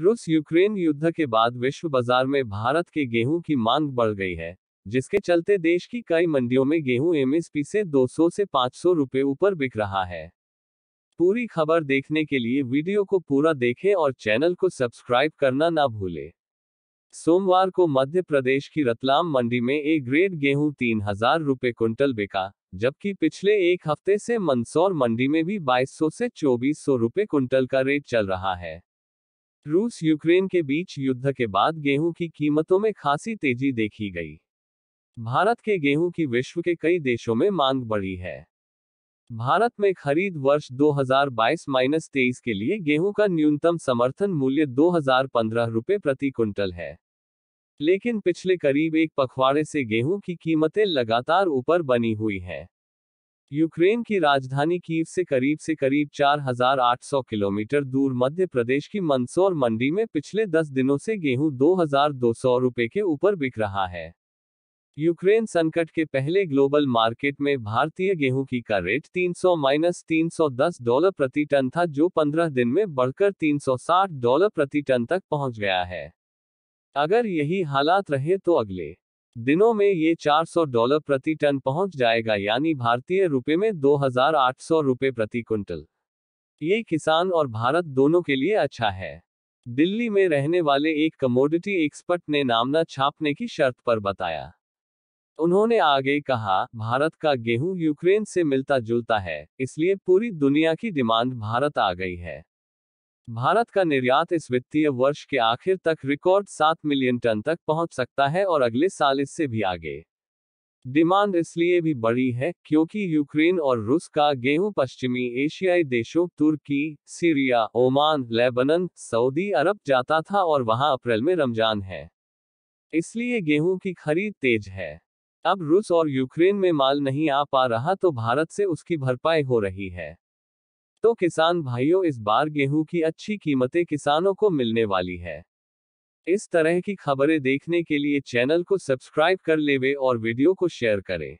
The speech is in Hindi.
रूस यूक्रेन युद्ध के बाद विश्व बाजार में भारत के गेहूं की मांग बढ़ गई है जिसके चलते देश की कई मंडियों में गेहूं एमएसपी से 200 से 500 रुपए ऊपर बिक रहा है पूरी खबर देखने के लिए वीडियो को पूरा देखें और चैनल को सब्सक्राइब करना ना भूलें सोमवार को मध्य प्रदेश की रतलाम मंडी में ए ग्रेड गेहूं तीन हजार रुपये कुंटल बिका जबकि पिछले एक हफ्ते से मंदसौर मंडी में भी 2200 से 2400 रुपए कुंटल का रेट चल रहा है रूस यूक्रेन के बीच युद्ध के बाद गेहूं की कीमतों में खासी तेजी देखी गई भारत के गेहूं की विश्व के कई देशों में मांग बढ़ी है भारत में खरीद वर्ष 2022-23 के लिए गेहूं का न्यूनतम समर्थन मूल्य दो रुपये प्रति क्विंटल है लेकिन पिछले करीब एक पखवाड़े से गेहूं की कीमतें लगातार ऊपर बनी हुई हैं यूक्रेन की राजधानी कीव से करीब से करीब 4,800 किलोमीटर दूर मध्य प्रदेश की मंदसौर मंडी में पिछले 10 दिनों से गेहूं 2,200 रुपए के ऊपर बिक रहा है यूक्रेन संकट के पहले ग्लोबल मार्केट में भारतीय गेहूं की का रेट 300 माइनस तीन डॉलर प्रति टन था जो 15 दिन में बढ़कर 360 डॉलर प्रति टन तक पहुंच गया है अगर यही हालात रहे तो अगले दिनों में ये 400 डॉलर प्रति टन पहुंच जाएगा यानी भारतीय रुपए में 2,800 रुपए प्रति कुंटल ये किसान और भारत दोनों के लिए अच्छा है दिल्ली में रहने वाले एक कमोडिटी एक्सपर्ट ने नामना छापने की शर्त पर बताया उन्होंने आगे कहा भारत का गेहूं यूक्रेन से मिलता जुलता है इसलिए पूरी दुनिया की डिमांड भारत आ गई है भारत का निर्यात इस वित्तीय वर्ष के आखिर तक रिकॉर्ड सात मिलियन टन तक पहुंच सकता है और अगले साल इससे भी आगे डिमांड इसलिए भी बढ़ी है क्योंकि यूक्रेन और रूस का गेहूं पश्चिमी एशियाई देशों तुर्की सीरिया ओमान लेबनन सऊदी अरब जाता था और वहां अप्रैल में रमजान है इसलिए गेहूं की खरीद तेज है अब रूस और यूक्रेन में माल नहीं आ पा रहा तो भारत से उसकी भरपाई हो रही है तो किसान भाइयों इस बार गेहूं की अच्छी कीमतें किसानों को मिलने वाली है इस तरह की खबरें देखने के लिए चैनल को सब्सक्राइब कर लेवे और वीडियो को शेयर करें